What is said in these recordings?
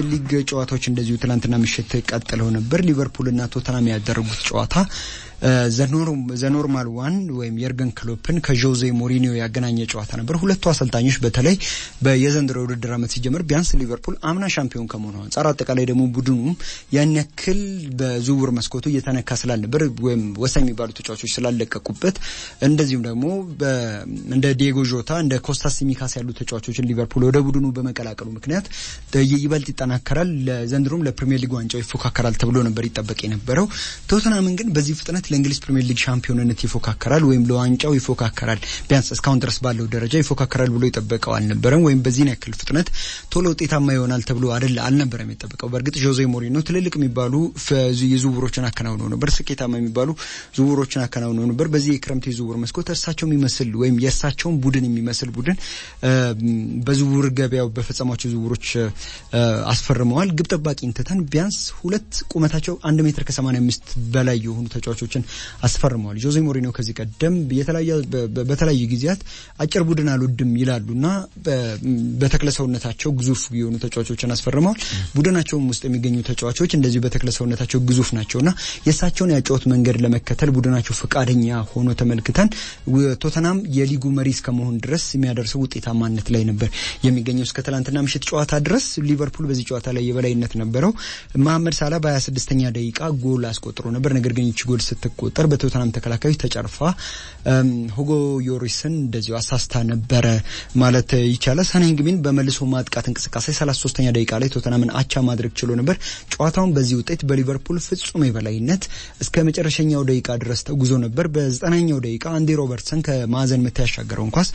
የፕሪሚየር ሊግ ጨዋታዎች እንደዚሁ ትናንትና ምሽት ቀጥለው ነበር። ሊቨርፑልና ቶተናም ያደረጉት ጨዋታ ዘኖርማል ዋን ወይም የርገን ክሎፕን ከጆዜ ሞሪኒዮ ያገናኘ ጨዋታ ነበር። ሁለቱ አሰልጣኞች በተለይ የዘንድሮ የውድድር ዓመት ሲጀምር ቢያንስ ሊቨርፑል አምና ሻምፒዮን ከመሆኑ አንጻር አጠቃላይ ደግሞ ቡድኑም ያን ያክል በዝውውር መስኮቱ እየተነካ ስላልነበር ወይም ወሳኝ የሚባሉ ተጫዋቾች ስላለቀቁበት እንደዚሁም ደግሞ እንደ ዲየጎ ጆታ እንደ ኮስታ ሲሚካስ ያሉ ተጫዋቾችን ሊቨርፑል ወደ ቡድኑ በመቀላቀሉ ምክንያት ይበልጥ ይጠናከራል፣ ለዘንድሮም ለፕሪሚየር ሊግ ዋንጫው ይፎካከራል ተብሎ ነበር ይጠበቅ የነበረው። ቶተናምን ግን በዚህ ፍጥነት ለእንግሊዝ ፕሪሚየር ሊግ ሻምፒዮንነት ይፎካከራል ወይም ለዋንጫው ይፎካከራል፣ ቢያንስ እስካሁን ድረስ ባለው ደረጃ ይፎካከራል ብሎ ይጠበቀው አልነበረም። ወይም በዚህን ያክል ፍጥነት ቶሎ ውጤታማ ይሆናል ተብሎ አደለ አልነበረም የጠበቀው። በእርግጥ ጆዜ ሞሪኖ ትልልቅ የሚባሉ የዝውውሮችን አከናውነው ነበር፣ ስኬታማ የሚባሉ ዝውውሮችን አከናውነው ነበር። በዚህ የክረምት የዝውውር መስኮት እርሳቸው የሚመስል ወይም የእርሳቸውን ቡድን የሚመስል ቡድን በዝውውር ገበያው በፈጸሟቸው ዝውውሮች አስፈርመዋል። ግብ ጠባቂ እንትተን ቢያንስ ሁለት ቁመታቸው አንድ ሜትር ከሰማንያ አምስት በላይ የሆኑ ተጫዋቾችን ተጫዋቾችን አስፈርመዋል። ጆዜ ሞሪኖ ከዚህ ቀደም በተለያዩ ጊዜያት አጭር ቡድን አልወድም ይላሉ በተክለ በተክለሰውነታቸው ግዙፍ የሆኑ ተጫዋቾችን አስፈርመዋል። ቡድናቸውም ውስጥ የሚገኙ ተጫዋቾች እንደዚሁ በተክለሰውነታቸው ግዙፍ ናቸውና የእሳቸውን ያጫወት መንገድ ለመከተል ቡድናቸው ፈቃደኛ ሆኖ ተመልክተን ቶተናም የሊጉ መሪ እስከመሆን ድረስ የሚያደርሰው ውጤታማነት ላይ ነበር የሚገኘው። እስከ ትላንትና ምሽት ጨዋታ ድረስ ሊቨርፑል በዚህ ጨዋታ ላይ የበላይነት ነበረው። መሐመድ ሳላ በ26ኛ ደቂቃ ጎል አስቆጥሮ ነበር። ነገር ግን ይቺ ጎል ስት ስትቆጠር በቶተናም ተከላካዮች ተጨርፋ ሁጎ ዮሪስን እንደዚሁ አሳስታ ነበረ ማለት ይቻላል። ሰነንግሚን በመልሶ ማጥቃት እንቅስቃሴ 33ኛ ደቂቃ ላይ ቶተናምን አቻ ማድረግ ችሎ ነበር። ጨዋታውን በዚህ ውጤት በሊቨርፑል ፍጹም የበላይነት እስከ መጨረሻኛው ደቂቃ ድረስ ተጉዞ ነበር። በዘጠናኛው ደቂቃ አንዴ ሮበርትሰን ከማዕዘን ምት ያሻገረውን ኳስ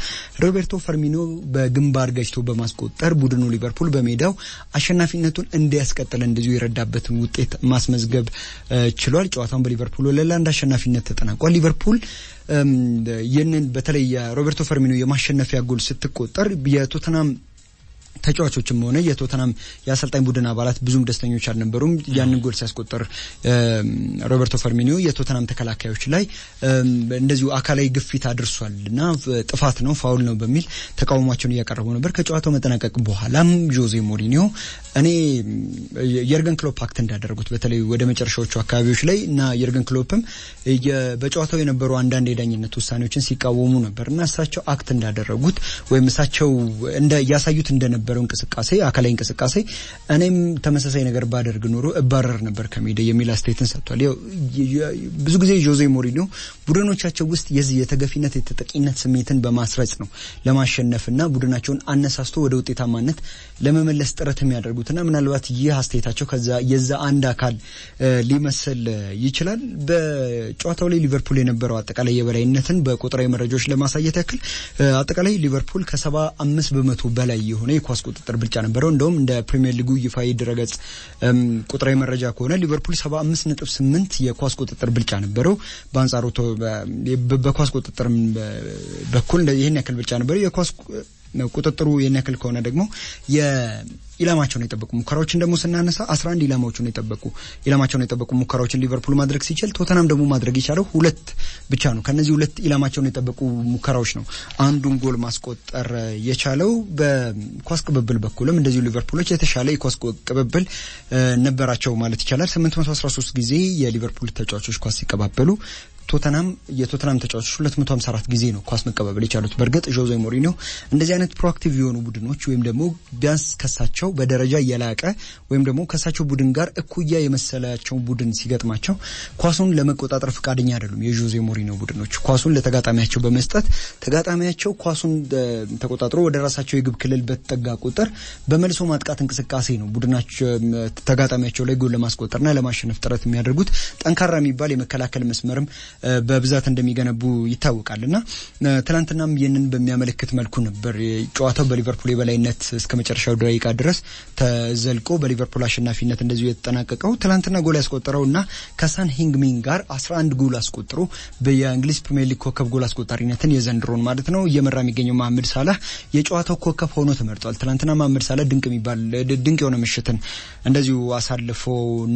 ሮቤርቶ ፈርሚኖ በግንባር ገጭቶ በማስቆጠር ቡድኑ ሊቨርፑል በሜዳው አሸናፊነቱን እንዲያስቀጥል እንደዚሁ የረዳበትን ውጤት ማስመዝገብ ችሏል። ጨዋታውን በሊቨርፑል ወለላ በአንድ አሸናፊነት ተጠናቋል። ሊቨርፑል ይህንን በተለይ የሮቤርቶ ፈርሚኖ የማሸነፊያ ጎል ስትቆጠር የቶትናም ተጫዋቾችም ሆነ የቶተናም የአሰልጣኝ ቡድን አባላት ብዙም ደስተኞች አልነበሩም። ያንን ጎል ሲያስቆጠር ሮበርቶ ፈርሚኒዮ የቶተናም ተከላካዮች ላይ እንደዚሁ አካላዊ ግፊት አድርሷል እና ጥፋት ነው ፋውል ነው በሚል ተቃውሟቸውን እያቀረቡ ነበር። ከጨዋታው መጠናቀቅ በኋላም ጆዜ ሞሪኒዮ እኔ የርገን ክሎፕ አክት እንዳደረጉት በተለይ ወደ መጨረሻዎቹ አካባቢዎች ላይ እና የርገን ክሎፕም በጨዋታው የነበሩ አንዳንድ የዳኝነት ውሳኔዎችን ሲቃወሙ ነበር እና እሳቸው አክት እንዳደረጉት ወይም እሳቸው ያሳዩት እንደነበር የነበረው እንቅስቃሴ አካላዊ እንቅስቃሴ እኔም ተመሳሳይ ነገር ባደርግ ኖሮ እባረር ነበር ከሜዳ የሚል አስተያየትን ሰጥቷል። ብዙ ጊዜ ጆዜ ሞሪኒዮ ቡድኖቻቸው ውስጥ የዚህ የተገፊነት የተጠቂነት ስሜትን በማስረጽ ነው ለማሸነፍና ቡድናቸውን አነሳስቶ ወደ ውጤታማነት ለመመለስ ጥረት የሚያደርጉትና ምናልባት ይህ አስተያየታቸው ከዛ የዛ አንድ አካል ሊመስል ይችላል። በጨዋታው ላይ ሊቨርፑል የነበረው አጠቃላይ የበላይነትን በቁጥራዊ መረጃዎች ለማሳየት ያክል አጠቃላይ ሊቨርፑል ከሰባ አምስት በመቶ በላይ የሆነ የኳስ ቁጥጥር ብልጫ ነበረው። እንደውም እንደ ፕሪሚየር ሊጉ ይፋ ድረገጽ ቁጥራዊ መረጃ ከሆነ ሊቨርፑል 75.8 የኳስ ቁጥጥር ብልጫ ነበረው። በአንጻሩ በኳስ ቁጥጥር በኩል ይህን ያክል ብልጫ ነበረው። የኳስ ቁጥጥሩ ይህን ያክል ከሆነ ደግሞ ኢላማቸውን የጠበቁ ሙከራዎችን ደግሞ ስናነሳ አስራ አንድ ኢላማዎችን የጠበቁ ኢላማቸውን የጠበቁ ሙከራዎችን ሊቨርፑል ማድረግ ሲችል ቶተናም ደግሞ ማድረግ የቻለው ሁለት ብቻ ነው። ከነዚህ ሁለት ኢላማቸውን የጠበቁ ሙከራዎች ነው አንዱን ጎል ማስቆጠር የቻለው። በኳስ ቅብብል በኩልም እንደዚሁ ሊቨርፑሎች የተሻለ የኳስ ቅብብል ነበራቸው ማለት ይቻላል። 813 ጊዜ የሊቨርፑል ተጫዋቾች ኳስ ሲቀባበሉ ቶተናም የቶተናም ተጫዋቾች 254 ጊዜ ነው ኳስ መቀባበል የቻሉት። በእርግጥ ጆዜ ሞሪኒዮ እንደዚህ አይነት ፕሮአክቲቭ የሆኑ ቡድኖች ወይም ደግሞ ቢያንስ ከሳቸው ሲገጥማቸው በደረጃ እየላቀ ወይም ደግሞ ከሳቸው ቡድን ጋር እኩያ የመሰላቸው ቡድን ሲገጥማቸው ኳሱን ለመቆጣጠር ፈቃደኛ አይደሉም። የዦዜ ሞሪኖ ቡድኖች ኳሱን ለተጋጣሚያቸው በመስጠት ተጋጣሚያቸው ኳሱን ተቆጣጥሮ ወደ ራሳቸው የግብ ክልል በተጠጋ ቁጥር በመልሶ ማጥቃት እንቅስቃሴ ነው ቡድናቸው ተጋጣሚያቸው ላይ ጎል ለማስቆጠርና ለማሸነፍ ጥረት የሚያደርጉት ጠንካራ የሚባል የመከላከል መስመርም በብዛት እንደሚገነቡ ይታወቃል። እና ትናንትናም ይህንን በሚያመለክት መልኩ ነበር ጨዋታው በሊቨርፑል የበላይነት እስከ መጨረሻው ደቂቃ ድረስ ድረስ ተዘልቆ በሊቨርፑል አሸናፊነት እንደዚሁ የተጠናቀቀው ትናንትና ጎል ያስቆጠረው እና ከሳን ሂንግሚን ጋር 11 ጎል አስቆጥሮ የእንግሊዝ ፕሪሚየር ሊግ ኮከብ ጎል አስቆጣሪነትን የዘንድሮን ማለት ነው እየመራ የሚገኘው መሀመድ ሳላህ የጨዋታው ኮከብ ሆኖ ተመርጧል። ትላንትና መሐመድ ሳላህ ድንቅ የሚባል ድንቅ የሆነ ምሽትን እንደዚሁ አሳልፎ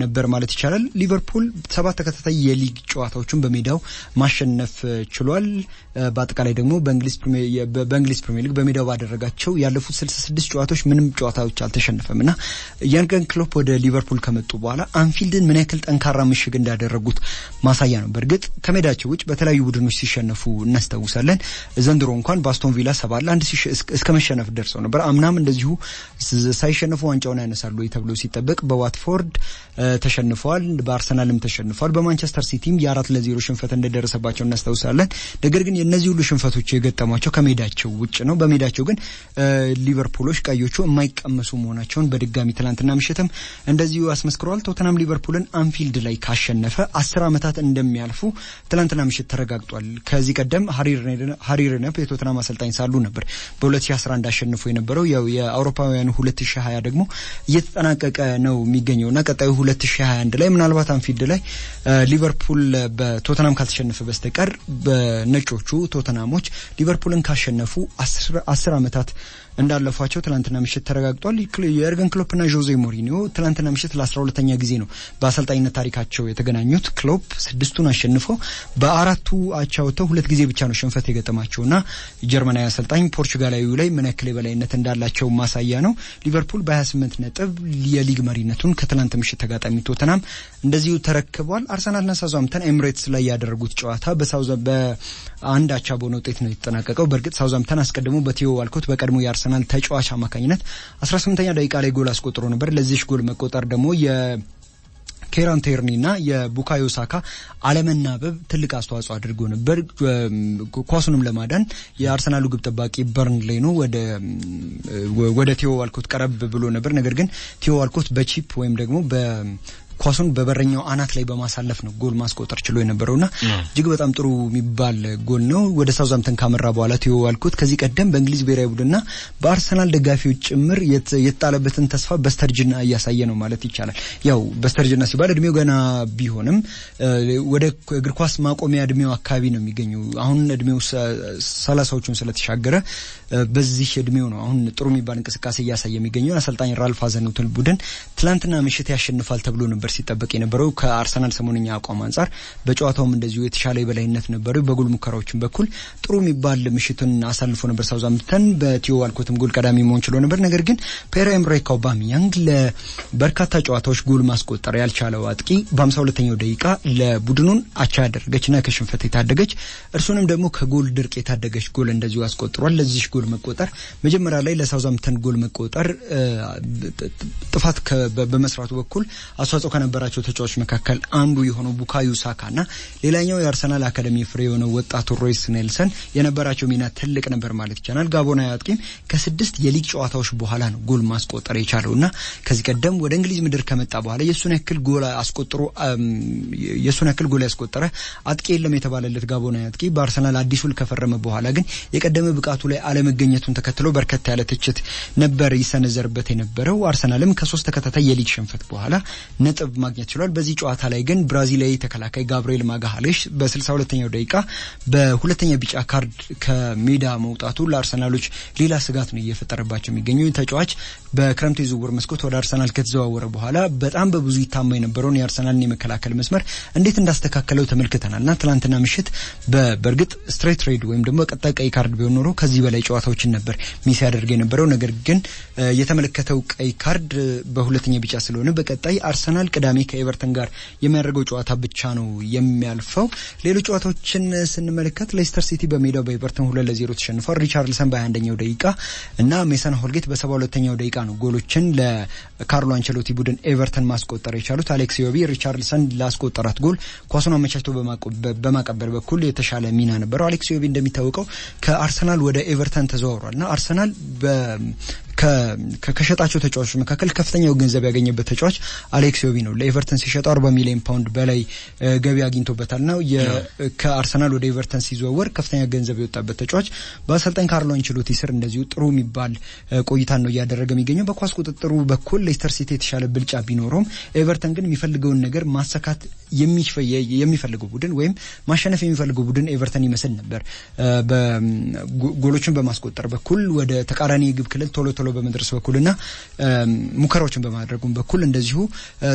ነበር ማለት ይቻላል። ሊቨርፑል ሰባት ተከታታይ የሊግ ጨዋታዎችን በሜዳው ማሸነፍ ችሏል። በአጠቃላይ ደግሞ በእንግሊዝ ፕሪሚየር ሊግ በሜዳው ባደረጋቸው ያለፉት 66 ጨዋታዎች ምንም ጨዋታዎች አልተሸነፈም እና የርገን ክሎፕ ወደ ሊቨርፑል ከመጡ በኋላ አንፊልድን ምን ያክል ጠንካራ ምሽግ እንዳደረጉት ማሳያ ነው። በእርግጥ ከሜዳቸው ውጭ በተለያዩ ቡድኖች ሲሸነፉ እናስታውሳለን። ዘንድሮ እንኳን በአስቶን ቪላ ሰባ ለአንድ እስከ መሸነፍ ደርሰው ነበር። አምናም እንደዚሁ ሳይሸነፉ ዋንጫውን ያነሳሉ ተብሎ ሲጠበቅ በዋትፎርድ ተሸንፈዋል፣ በአርሰናልም ተሸንፈዋል። በማንቸስተር ሲቲም የአራት ለዜሮ ሽንፈት እንደደረሰባቸው እናስታውሳለን። ነገር ግን የእነዚህ ሁሉ ሽንፈቶች የገጠሟቸው ከሜዳቸው ውጭ ነው። በሜዳቸው ግን ሊቨርፑሎች ቀዮቹ የማይቀመሱ መሆናቸውን በድጋሚ ትናንትና ምሽትም እንደዚሁ አስመስክረዋል። ቶተናም ሊቨርፑልን አንፊልድ ላይ ካሸነፈ አስር ዓመታት እንደሚያልፉ ትናንትና ምሽት ተረጋግጧል። ከዚህ ቀደም ሃሪ የቶተናም አሰልጣኝ ሳሉ ነበር በ2011 አሸንፎ የነበረው ያው የአውሮፓውያኑ 2020 ደግሞ እየተጠናቀቀ ነው የሚገኘው እና ቀጣዩ 2021 ላይ ምናልባት አንፊልድ ላይ ሊቨርፑል በቶተናም ካልተሸነፈ በስተቀር በነጮቹ ቶተናሞች ሊቨርፑልን ካሸነፉ አስር ዓመታት እንዳለፏቸው ትላንትና ምሽት ተረጋግጧል። የእርገን ክሎፕና ዦዜ ሞሪኒዮ ትላንትና ምሽት ለአስራ ሁለተኛ ጊዜ ነው በአሰልጣኝነት ታሪካቸው የተገናኙት። ክሎፕ ስድስቱን አሸንፈው በአራቱ አቻውተው ሁለት ጊዜ ብቻ ነው ሽንፈት የገጠማቸውና ጀርመናዊ አሰልጣኝ ፖርቹጋላዊ ላይ ምን ያክል የበላይነት እንዳላቸው ማሳያ ነው። ሊቨርፑል በ28 ነጥብ የሊግ መሪነቱን ከትላንት ምሽት ተጋጣሚ ቶተናም እንደዚሁ ተረክቧል። አርሰናልና ሳውዛምተን ኤምሬትስ ላይ ያደረጉት ጨዋታ በአንድ አቻ በሆነ ውጤት ነው የተጠናቀቀው። በእርግጥ ሳውዛምተን አስቀድሞ በቲዮ ዋልኮት በቀድሞ የአርሰ አርሰናል ተጫዋች አማካኝነት 18ኛ ደቂቃ ላይ ጎል አስቆጥሮ ነበር። ለዚሽ ጎል መቆጠር ደግሞ የ ኬራን ቴርኒ እና የቡካዮ ሳካ አለመናበብ ትልቅ አስተዋጽኦ አድርጎ ነበር። ኳሱንም ለማዳን የአርሰናሉ ግብ ጠባቂ ላይ ነው ወደ ቴዎ ዋልኮት ቀረብ ብሎ ነበር። ነገር ግን ቴዎ ዋልኮት በቺፕ ወይም ደግሞ ኳሱን በበረኛው አናት ላይ በማሳለፍ ነው ጎል ማስቆጠር ችሎ የነበረውና እጅግ በጣም ጥሩ የሚባል ጎል ነው። ወደ ሳውዛምተን ካመራ በኋላ ቲዮ ዋልኮት ከዚህ ቀደም በእንግሊዝ ብሔራዊ ቡድንና በአርሰናል ደጋፊዎች ጭምር የተጣለበትን ተስፋ በስተርጅና እያሳየ ነው ማለት ይቻላል። ያው በስተርጅና ሲባል እድሜው ገና ቢሆንም ወደ እግር ኳስ ማቆሚያ እድሜው አካባቢ ነው የሚገኘው። አሁን እድሜው ሰላሳዎቹን ስለተሻገረ በዚህ እድሜው ነው አሁን ጥሩ የሚባል እንቅስቃሴ እያሳየ የሚገኘው። አሰልጣኝ ራልፍ ሀዘንውትን ቡድን ትላንትና ምሽት ያሸንፋል ተብሎ ነበር ነበር ሲጠበቅ የነበረው ከአርሰናል ሰሞንኛ አቋም አንጻር። በጨዋታውም እንደዚሁ የተሻለ የበላይነት ነበረው። በጎል ሙከራዎችን በኩል ጥሩ የሚባል ምሽትን አሳልፎ ነበር ሳውዛምተን። በቲዮ ዋልኮትም ጎል ቀዳሚ መሆን ችሎ ነበር። ነገር ግን ፒየር ኤምሪክ አውባሚያንግ ለበርካታ ጨዋታዎች ጎል ማስቆጠር ያልቻለው አጥቂ በሀምሳ ሁለተኛው ደቂቃ ለቡድኑን አቻ ያደረገችና ከሽንፈት የታደገች እርሱንም ደግሞ ከጎል ድርቅ የታደገች ጎል እንደዚሁ አስቆጥሯል። ለዚህ ጎል መቆጠር መጀመሪያ ላይ ለሳውዛምተን ጎል መቆጠር ጥፋት በመስራቱ በኩል አስተዋጽኦ ከነበራቸው ተጫዋች መካከል አንዱ የሆነው ቡካዩ ሳካ እና ሌላኛው የአርሰናል አካደሚ ፍሬ የሆነው ወጣቱ ሮይስ ኔልሰን የነበራቸው ሚና ትልቅ ነበር ማለት ይቻላል። ጋቦናዊ አጥቂም ከስድስት የሊግ ጨዋታዎች በኋላ ነው ጎል ማስቆጠር የቻለው እና ከዚህ ቀደም ወደ እንግሊዝ ምድር ከመጣ በኋላ የእሱን ያክል ጎል አስቆጥሮ የእሱን ያክል ጎል ያስቆጠረ አጥቂ የለም የተባለለት ጋቦናዊ አጥቂ በአርሰናል አዲሱ ከፈረመ በኋላ ግን የቀደመ ብቃቱ ላይ አለመገኘቱን ተከትሎ በርከት ያለ ትችት ነበር ይሰነዘርበት የነበረው። አርሰናልም ከሶስት ተከታታይ የሊግ ሽንፈት በኋላ ነጥብ ነጥብ ማግኘት ችሏል። በዚህ ጨዋታ ላይ ግን ብራዚላዊ ተከላካይ ጋብርኤል ማጋሃሌሽ በ 62 ደቂቃ በሁለተኛ ቢጫ ካርድ ከሜዳ መውጣቱ ለአርሰናሎች ሌላ ስጋት ነው እየፈጠረባቸው የሚገኘው። ተጫዋች በክረምቱ የዝውውር መስኮት ወደ አርሰናል ከተዘዋወረ በኋላ በጣም በብዙ ይታማ የነበረውን የአርሰናልን የመከላከል መስመር እንዴት እንዳስተካከለው ተመልክተናል እና ትላንትና ምሽት በእርግጥ ስትሬት ሬድ ወይም ደግሞ ቀጣይ ቀይ ካርድ ቢሆን ኖሮ ከዚህ በላይ ጨዋታዎችን ነበር ሚስ ያደርገ የነበረው። ነገር ግን የተመለከተው ቀይ ካርድ በሁለተኛ ቢጫ ስለሆነ በቀጣይ አርሰናል ይሆናል። ቅዳሜ ከኤቨርተን ጋር የሚያደርገው ጨዋታ ብቻ ነው የሚያልፈው። ሌሎች ጨዋታዎችን ስንመለከት ሌስተር ሲቲ በሜዳው በኤቨርተን ሁለት ለዜሮ ተሸንፏል። ሪቻርልሰን በ21ኛው ደቂቃ እና ሜሰን ሆልጌት በሰባ ሁለተኛው ደቂቃ ነው ጎሎችን ለካርሎ አንቸሎቲ ቡድን ኤቨርተን ማስቆጠር የቻሉት። አሌክስ ዮቢ ሪቻርልሰን ላስቆጠራት ጎል ኳሱን አመቻችቶ በማቀበል በኩል የተሻለ ሚና ነበረው። አሌክስ ዮቢ እንደሚታወቀው ከአርሰናል ወደ ኤቨርተን ተዘዋውሯል እና አርሰናል ከሸጣቸው ተጫዋቾች መካከል ከፍተኛው ገንዘብ ያገኘበት ተጫዋች አሌክስ ዮቢ ነው። ለኤቨርተን ሲሸጠው 40 ሚሊዮን ፓውንድ በላይ ገቢ አግኝቶበታል ነው ከአርሰናል ወደ ኤቨርተን ሲዘወር ከፍተኛ ገንዘብ የወጣበት ተጫዋች በአሰልጣኝ ካርሎ አንቸሎቲ ስር እንደዚሁ ጥሩ የሚባል ቆይታን ነው እያደረገ የሚገኘው። በኳስ ቁጥጥሩ በኩል ሌስተር ሲቲ የተሻለ ብልጫ ቢኖረውም ኤቨርተን ግን የሚፈልገውን ነገር ማሰካት የሚፈልገው ቡድን ወይም ማሸነፍ የሚፈልገው ቡድን ኤቨርተን ይመስል ነበር። ጎሎችን በማስቆጠር በኩል ወደ ተቃራኒ የግብ ክልል ቶሎ ቶሎ ቶሎ በመድረስ በኩልና ሙከራዎችን በማድረጉም በኩል እንደዚሁ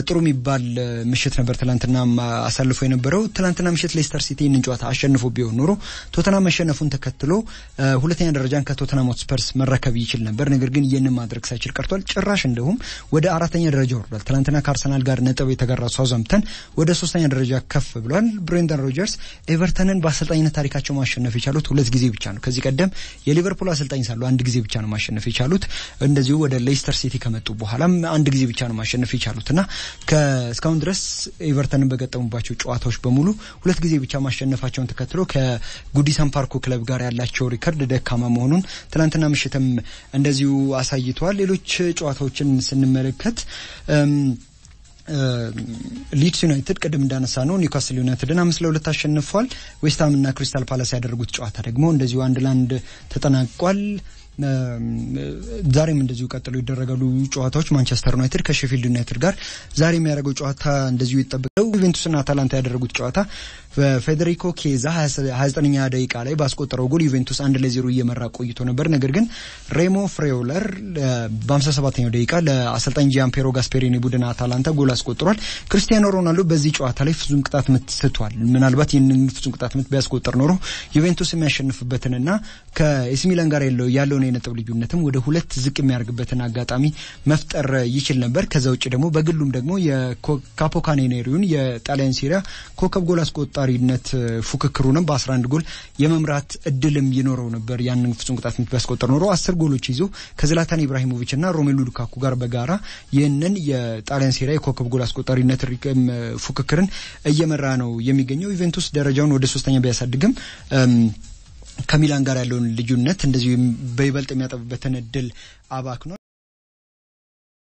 ጥሩ የሚባል ምሽት ነበር ትላንትና አሳልፎ የነበረው። ትላንትና ምሽት ሌስተር ሲቲን ጨዋታ አሸንፎ ቢሆን ኖሮ ቶተናም መሸነፉን ተከትሎ ሁለተኛ ደረጃን ከቶተና ሆትስፐርስ መረከብ ይችል ነበር። ነገር ግን ይህንን ማድረግ ሳይችል ቀርቷል። ጭራሽ እንደሁም ወደ አራተኛ ደረጃ ወርዷል። ትላንትና ከአርሰናል ጋር ነጥብ የተጋራው ሳውዛምፕተን ወደ ሶስተኛ ደረጃ ከፍ ብሏል። ብሬንደን ሮጀርስ ኤቨርተንን በአሰልጣኝነት ታሪካቸው ማሸነፍ የቻሉት ሁለት ጊዜ ብቻ ነው። ከዚህ ቀደም የሊቨርፑል አሰልጣኝ ሳሉ አንድ ጊዜ ብቻ ነው ማሸነፍ የቻሉት። እንደዚሁ ወደ ሌስተር ሲቲ ከመጡ በኋላም አንድ ጊዜ ብቻ ነው ማሸነፍ የቻሉት እና እስካሁን ድረስ ኤቨርተንን በገጠሙባቸው ጨዋታዎች በሙሉ ሁለት ጊዜ ብቻ ማሸነፋቸውን ተከትሎ ከጉዲሰን ፓርኩ ክለብ ጋር ያላቸው ሪከርድ ደካማ መሆኑን ትናንትና ምሽትም እንደዚሁ አሳይተዋል። ሌሎች ጨዋታዎችን ስንመለከት ሊድስ ዩናይትድ ቅድም እንዳነሳ ነው ኒውካስል ዩናይትድን አምስት ለሁለት አሸንፏል። ዌስትሃምና ክሪስታል ፓላስ ያደረጉት ጨዋታ ደግሞ እንደዚሁ አንድ ለአንድ ተጠናቋል። ዛሬም እንደዚሁ ቀጥሎ ይደረጋሉ ጨዋታዎች። ማንቸስተር ዩናይትድ ከሼፊልድ ዩናይትድ ጋር ዛሬ የሚያደርገው ጨዋታ እንደዚሁ ይጠበቃል። ዩቬንቱስና አታላንታ ያደረጉት ጨዋታ በፌዴሪኮ ኬዛ 29ኛ ደቂቃ ላይ ባስቆጠረው ጎል ዩቬንቱስ አንድ ለዜሮ እየመራ ቆይቶ ነበር። ነገር ግን ሬሞ ፍሬውለር በ57ኛው ደቂቃ ለአሰልጣኝ ጂያምፔሮ ጋስፔሪኒ ቡድን አታላንታ ጎል አስቆጥሯል። ክርስቲያኖ ሮናልዶ በዚህ ጨዋታ ላይ ፍጹም ቅጣት ምት ስቷል። ምናልባት ይህንን ፍጹም ቅጣት ምት ቢያስቆጥር ኖሮ ዩቬንቱስ የሚያሸንፍበትንና ከኤሲ ሚላን ጋር ያለውን በሆነ የነጥብ ልዩነትም ወደ ሁለት ዝቅ የሚያደርግበትን አጋጣሚ መፍጠር ይችል ነበር። ከዛ ውጭ ደግሞ በግሉም ደግሞ የካፖካኔኔሪውን የጣሊያን ሴሪያ ኮከብ ጎል አስቆጣሪነት ፉክክሩንም በ11 ጎል የመምራት እድልም ይኖረው ነበር። ያንን ፍጹም ቅጣት ምት ቢያስቆጠር ኖሮ አስር ጎሎች ይዞ ከዝላታን ኢብራሂሞቪች እና ሮሜሉ ሉካኩ ጋር በጋራ ይህንን የጣሊያን ሴሪያ የኮከብ ጎል አስቆጣሪነት ፉክክርን እየመራ ነው የሚገኘው። ዩቬንቱስ ደረጃውን ወደ ሶስተኛ ቢያሳድግም ከሚላን ጋር ያለውን ልዩነት እንደዚሁ በይበልጥ የሚያጠብበትን እድል አባክኗል።